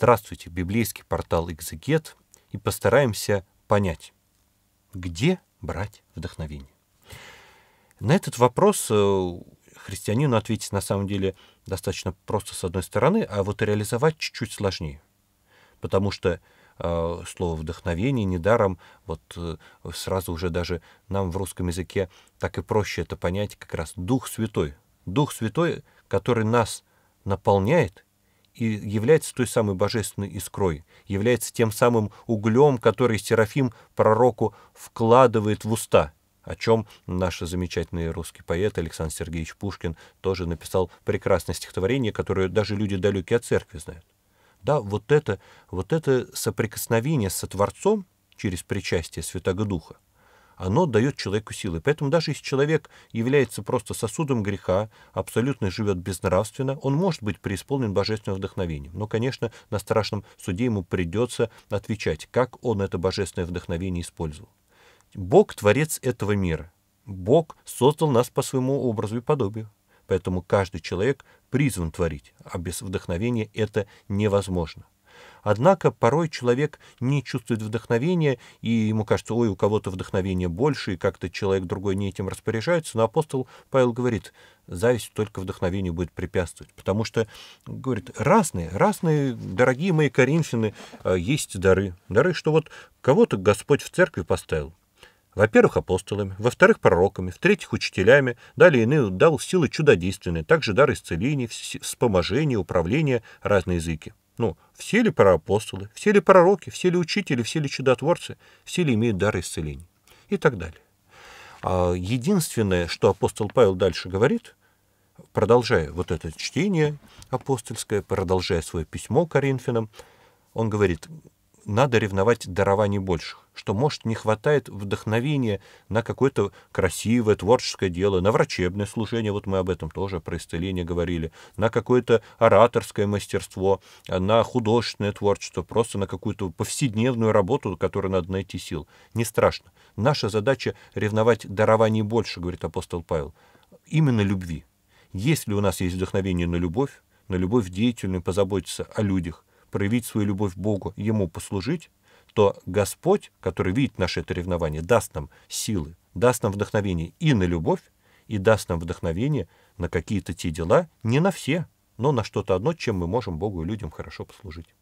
«Здравствуйте, библейский портал «Экзегет» и постараемся понять, где брать вдохновение. На этот вопрос э, христианину ответить на самом деле достаточно просто с одной стороны, а вот реализовать чуть-чуть сложнее. Потому что э, слово вдохновение недаром вот э, сразу уже даже нам в русском языке так и проще это понять как раз Дух Святой. Дух Святой, который нас наполняет и является той самой божественной искрой, является тем самым углем, который Серафим пророку вкладывает в уста, о чем наш замечательный русский поэт Александр Сергеевич Пушкин тоже написал прекрасное стихотворение, которое даже люди далекие от церкви знают. Да, вот это, вот это соприкосновение со Творцом через причастие Святого Духа — оно дает человеку силы. Поэтому даже если человек является просто сосудом греха, абсолютно живет безнравственно, он может быть преисполнен божественным вдохновением. Но, конечно, на страшном суде ему придется отвечать, как он это божественное вдохновение использовал. Бог — творец этого мира. Бог создал нас по своему образу и подобию. Поэтому каждый человек призван творить, а без вдохновения это невозможно. Однако порой человек не чувствует вдохновения, и ему кажется, ой, у кого-то вдохновение больше, и как-то человек другой не этим распоряжается. Но апостол Павел говорит, зависть только вдохновению будет препятствовать. Потому что, говорит, разные, разные, дорогие мои коринфяны, э, есть дары. Дары, что вот кого-то Господь в церкви поставил. Во-первых, апостолами, во-вторых, пророками, в-третьих, учителями, далее иные дал силы чудодейственные, также дар исцелений, вспоможения, управления, разные языки. Ну, все ли проапостолы, все ли пророки, все ли учители, все ли чудотворцы, все ли имеют дар исцеления и так далее. А единственное, что апостол Павел дальше говорит, продолжая вот это чтение апостольское, продолжая свое письмо Коринфянам, он говорит, надо ревновать дарований больших, что, может, не хватает вдохновения на какое-то красивое творческое дело, на врачебное служение, вот мы об этом тоже про исцеление говорили, на какое-то ораторское мастерство, на художественное творчество, просто на какую-то повседневную работу, которую надо найти сил. Не страшно. Наша задача ревновать дарований больше, говорит апостол Павел, именно любви. Если у нас есть вдохновение на любовь, на любовь деятельную, позаботиться о людях, проявить свою любовь Богу, Ему послужить, то Господь, который видит наше это ревнование, даст нам силы, даст нам вдохновение и на любовь, и даст нам вдохновение на какие-то те дела, не на все, но на что-то одно, чем мы можем Богу и людям хорошо послужить.